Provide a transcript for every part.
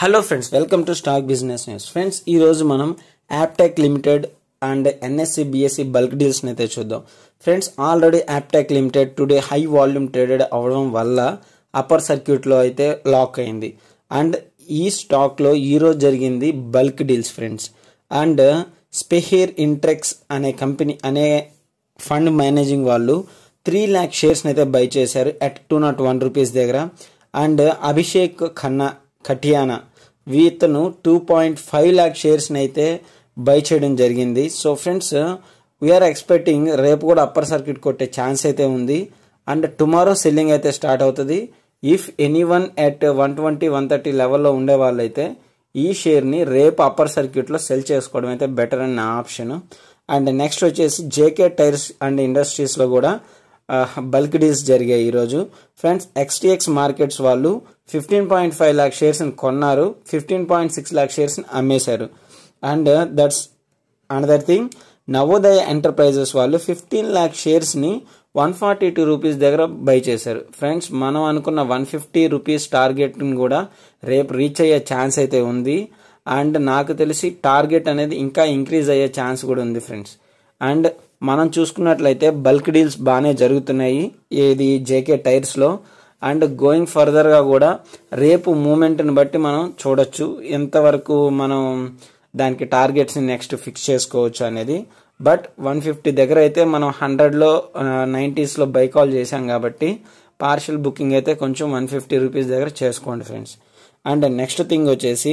hello friends welcome to stock business news friends ఈరోజు మనం Aptech Limited and NSC BSC bulk డీల్స్ని అయితే చూద్దాం friends already Aptech Limited today high volume traded అవ్వడం వల్ల upper సర్క్యూట్లో అయితే లాక్ అయింది అండ్ ఈ స్టాక్లో ఈరోజు జరిగింది బల్క్ డీల్స్ ఫ్రెండ్స్ అండ్ స్పెహేర్ ఇంట్రెక్స్ అనే కంపెనీ అనే ఫండ్ మేనేజింగ్ వాళ్ళు త్రీ ల్యాక్ షేర్స్ని అయితే బై చేశారు at two naught one rupees దగ్గర అండ్ అభిషేక్ ఖన్నా కటియానా ఇతను టూ పాయింట్ ఫైవ్ ల్యాక్ షేర్స్ని అయితే బై చేయడం జరిగింది సో ఫ్రెండ్స్ వీఆర్ ఎక్స్పెక్టింగ్ రేపు కూడా అప్పర్ సర్క్యూట్ కొట్టే ఛాన్స్ అయితే ఉంది అండ్ టుమారో సెల్లింగ్ అయితే స్టార్ట్ అవుతుంది if anyone at one twenty one thirty లెవెల్లో ఉండే వాళ్ళైతే ఈ షేర్ని రేపు అప్పర్ సర్క్యూట్లో సెల్ చేసుకోవడం అయితే బెటర్ అని నా ఆప్షన్ అండ్ నెక్స్ట్ వచ్చేసి జేకే టైర్స్ అండ్ ఇండస్ట్రీస్లో కూడా బల్క్ డీల్స్ జరిగాయి ఈరోజు ఫ్రెండ్స్ ఎక్స్టీఎక్స్ మార్కెట్స్ వాళ్ళు ఫిఫ్టీన్ పాయింట్ ఫైవ్ ల్యాక్ షేర్స్ని కొన్నారు ఫిఫ్టీన్ పాయింట్ సిక్స్ ల్యాక్ షేర్స్ని అమ్మేశారు and that's another thing Navodaya Enterprises వాళ్ళు ఫిఫ్టీన్ ల్యాక్ షేర్స్ని వన్ ఫార్టీ టూ రూపీస్ దగ్గర బై చేశారు ఫ్రెండ్స్ మనం అనుకున్న వన్ ఫిఫ్టీ రూపీస్ టార్గెట్ని కూడా రేపు రీచ్ అయ్యే ఛాన్స్ అయితే ఉంది అండ్ నాకు తెలిసి టార్గెట్ అనేది ఇంకా ఇంక్రీజ్ అయ్యే ఛాన్స్ కూడా ఉంది ఫ్రెండ్స్ అండ్ మనం చూసుకున్నట్లయితే బల్క్ డీల్స్ బాగానే జరుగుతున్నాయి ఏది జేకే టైర్స్లో అండ్ గోయింగ్ ఫర్దర్గా కూడా రేపు మూమెంట్ని బట్టి మనం చూడొచ్చు ఎంతవరకు మనం దానికి టార్గెట్స్ని నెక్స్ట్ ఫిక్స్ చేసుకోవచ్చు అనేది బట్ వన్ ఫిఫ్టీ దగ్గర అయితే మనం హండ్రెడ్లో నైంటీస్లో బైకాల్ చేశాం కాబట్టి పార్షల్ బుకింగ్ అయితే కొంచెం వన్ ఫిఫ్టీ రూపీస్ దగ్గర చేసుకోండి ఫ్రెండ్స్ అండ్ నెక్స్ట్ థింగ్ వచ్చేసి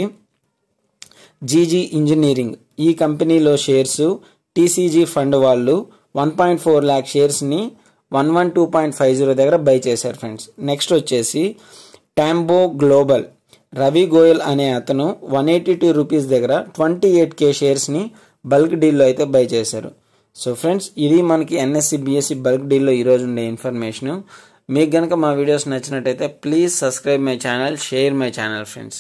జీజీ ఇంజనీరింగ్ ఈ కంపెనీలో షేర్స్ టీసీజీ ఫండ్ వాళ్ళు వన్ పాయింట్ ఫోర్ ల్యాక్ షేర్స్ని one one two point five zero దగ్గర బై చేశారు ఫ్రెండ్స్ నెక్స్ట్ వచ్చేసి ట్యాంబో గ్లోబల్ రవి గోయల్ అనే అతను వన్ ఎయిటీ టూ రూపీస్ దగ్గర ట్వంటీ ఎయిట్ కే షేర్స్ని బల్క్ డీల్లో అయితే బై చేశారు సో ఫ్రెండ్స్ ఇది మనకి ఎన్ఎస్సి బిఎస్సి బల్క్ డీల్లో ఈరోజు ఉండే ఇన్ఫర్మేషన్ మీకు కనుక మా వీడియోస్ నచ్చినట్టయితే please subscribe my channel share my channel friends